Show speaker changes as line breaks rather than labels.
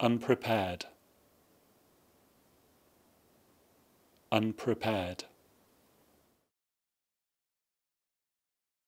unprepared, unprepared.